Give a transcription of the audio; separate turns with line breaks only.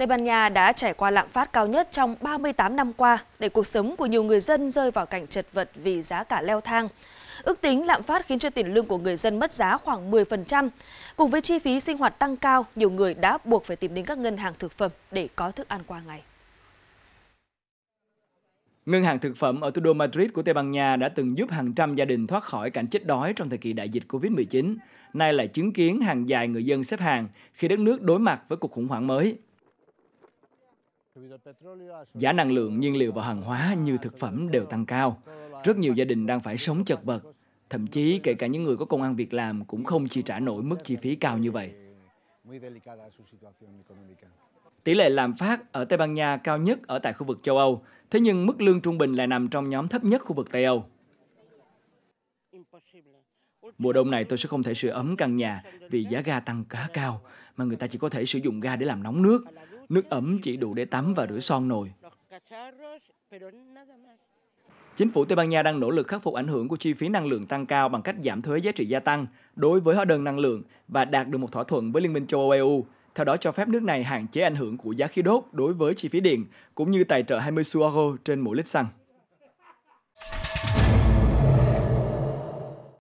Tây Ban Nha đã trải qua lạm phát cao nhất trong 38 năm qua, để cuộc sống của nhiều người dân rơi vào cảnh chật vật vì giá cả leo thang. Ước tính lạm phát khiến cho tiền lương của người dân mất giá khoảng 10%. Cùng với chi phí sinh hoạt tăng cao, nhiều người đã buộc phải tìm đến các ngân hàng thực phẩm để có thức ăn qua ngày.
Ngân hàng thực phẩm ở thủ đô Madrid của Tây Ban Nha đã từng giúp hàng trăm gia đình thoát khỏi cảnh chết đói trong thời kỳ đại dịch Covid-19. Nay lại chứng kiến hàng dài người dân xếp hàng khi đất nước đối mặt với cuộc khủng hoảng mới. Giá năng lượng, nhiên liệu và hàng hóa như thực phẩm đều tăng cao. Rất nhiều gia đình đang phải sống chật vật. Thậm chí kể cả những người có công ăn việc làm cũng không chi trả nổi mức chi phí cao như vậy. Tỷ lệ lạm phát ở Tây Ban Nha cao nhất ở tại khu vực châu Âu, thế nhưng mức lương trung bình lại nằm trong nhóm thấp nhất khu vực Tây Âu. Mùa đông này tôi sẽ không thể sửa ấm căn nhà vì giá ga tăng quá cao, mà người ta chỉ có thể sử dụng ga để làm nóng nước nước ấm chỉ đủ để tắm và rửa son nồi. Chính phủ Tây Ban Nha đang nỗ lực khắc phục ảnh hưởng của chi phí năng lượng tăng cao bằng cách giảm thuế giá trị gia tăng đối với hóa đơn năng lượng và đạt được một thỏa thuận với Liên minh châu Âu EU, theo đó cho phép nước này hạn chế ảnh hưởng của giá khí đốt đối với chi phí điện, cũng như tài trợ 20 xu euro trên mỗi lít xăng.